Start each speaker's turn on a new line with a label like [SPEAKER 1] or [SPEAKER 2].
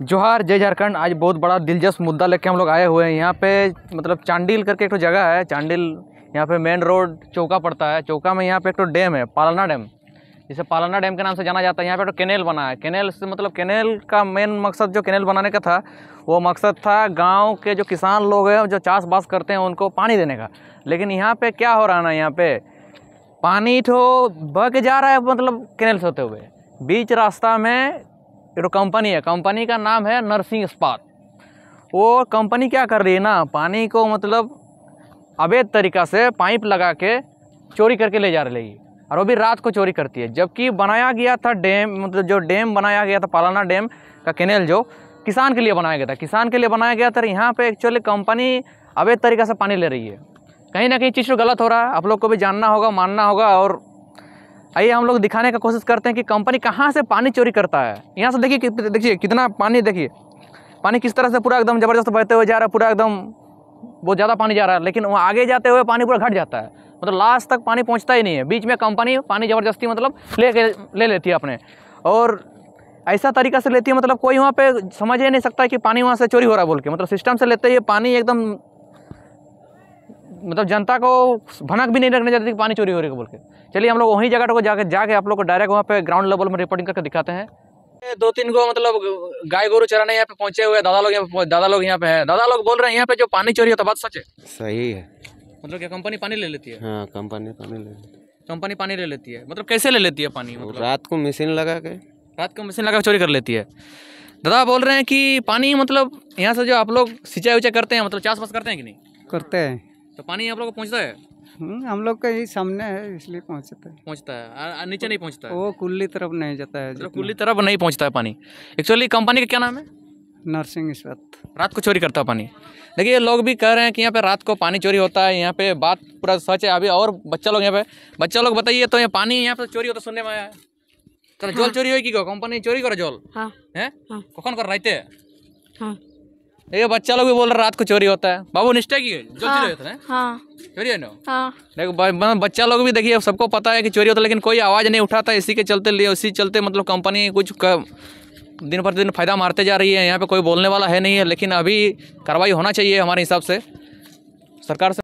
[SPEAKER 1] जोहार जय झारखंड आज बहुत बड़ा दिलचस्प मुद्दा लेके हम लोग आए हुए हैं यहाँ पे मतलब चांडिल करके एक तो जगह है चांडिल यहाँ पे मेन रोड चौका पड़ता है चौका में यहाँ पे एक तो डैम है पालना डैम जिसे पालना डैम के नाम से जाना जाता है यहाँ पे तो केनेल बना है केनेल से मतलब केनेल का मेन मकसद जो केनल बनाने का था वो मकसद था गाँव के जो किसान लोग हैं जो चास बास करते हैं उनको पानी देने का लेकिन यहाँ पर क्या हो रहा ना यहाँ पर पानी तो बह के जा रहा है मतलब केनेल से होते हुए बीच रास्ता में ये तो कंपनी है कंपनी का नाम है नर्सिंग इस्पात वो कंपनी क्या कर रही है ना पानी को मतलब अवैध तरीका से पाइप लगा के चोरी करके ले जा रही है और वो भी रात को चोरी करती है जबकि बनाया गया था डैम मतलब जो डैम बनाया गया था पालाना डैम का केनेल जो किसान के लिए बनाया गया था किसान के लिए बनाया गया था यहाँ पे एक्चुअली कंपनी अवैध तरीके से पानी ले रही है कहीं ना कहीं चीज़ गलत हो रहा है आप लोग को भी जानना होगा मानना होगा और आइए हम लोग दिखाने का कोशिश करते हैं कि कंपनी कहाँ से पानी चोरी करता है यहाँ से देखिए कि, देखिए कितना पानी देखिए पानी किस तरह से पूरा एकदम ज़बरदस्त बहते हुए जा रहा है पूरा एकदम बहुत ज़्यादा पानी जा रहा है लेकिन वहाँ आगे जाते हुए पानी पूरा घट जाता है मतलब लास्ट तक पानी पहुँचता ही नहीं है बीच में कंपनी पानी ज़बरदस्ती मतलब ले के ले लेती है अपने और ऐसा तरीका से लेती है मतलब कोई वहाँ पे समझ ही नहीं सकता कि पानी वहाँ से चोरी हो रहा है बोल के मतलब सिस्टम से लेते ही पानी एकदम मतलब जनता को भनक भी नहीं रखने जाती कि पानी चोरी हो रही है बोल के चलिए हम लोग वहीं जगह को जाके जाके आप लोग को डायरेक्ट वहाँ पे ग्राउंड लेवल में रिपोर्टिंग करके दिखाते हैं दो तीन को मतलब गाय गोरू चराने यहाँ पे पहुंचे हुए दादा लोग यहाँ दादा लोग यहाँ पे है दादा लोग बोल रहे हैं यहाँ पे जो पानी चोरी होता बात सच है सही है मतलब क्या कंपनी पानी ले लेती है हाँ कंपनी पानी ले लेती है कंपनी पानी ले लेती है मतलब कैसे ले लेती है पानी मतलब रात को मशीन लगा के रात को मशीन लगा के चोरी कर लेती है दादा बोल रहे हैं कि पानी मतलब यहाँ से जो आप लोग सिंचाई उचाई करते हैं मतलब चाष करते हैं कि नहीं करते हैं तो पानी आप लोग को पहुँचता है हम्म, हम लोग का यही सामने है इसलिए पहुँचता है पहुँचता है नीचे नहीं पहुँचता वो कुल्ली तरफ नहीं जाता है मतलब कुल्ली तरफ नहीं पहुँचता है पानी एक्चुअली कंपनी का क्या नाम है नर्सिंग इस वक्त रात को चोरी करता है पानी देखिए लोग भी कह रहे हैं कि यहाँ पे रात को पानी चोरी होता है यहाँ पे बात पूरा सच है अभी और बच्चा लोग यहाँ पे बच्चा लोग बताइए तो यहाँ पानी यहाँ पे तो चोरी होता तो सुनने में आया है चलो जल हाँ। चोरी हो कि कंपनी चोरी करे जल हाँ। हैं हाँ। कौन कर रहते हैं देखिए बच्चा लोग भी बोल रहे रात को चोरी होता है बाबू निष्ठा की जो हाँ, होता है हाँ, चोरी है ना हाँ, देखो मतलब बच्चा लोग भी देखिए सबको पता है कि चोरी होता है लेकिन कोई आवाज़ नहीं उठाता इसी के चलते लिए उसी चलते मतलब कंपनी कुछ कर, दिन प्रतिदिन फायदा मारते जा रही है यहाँ पे कोई बोलने वाला है नहीं है लेकिन अभी कार्रवाई होना चाहिए हमारे हिसाब से सरकार से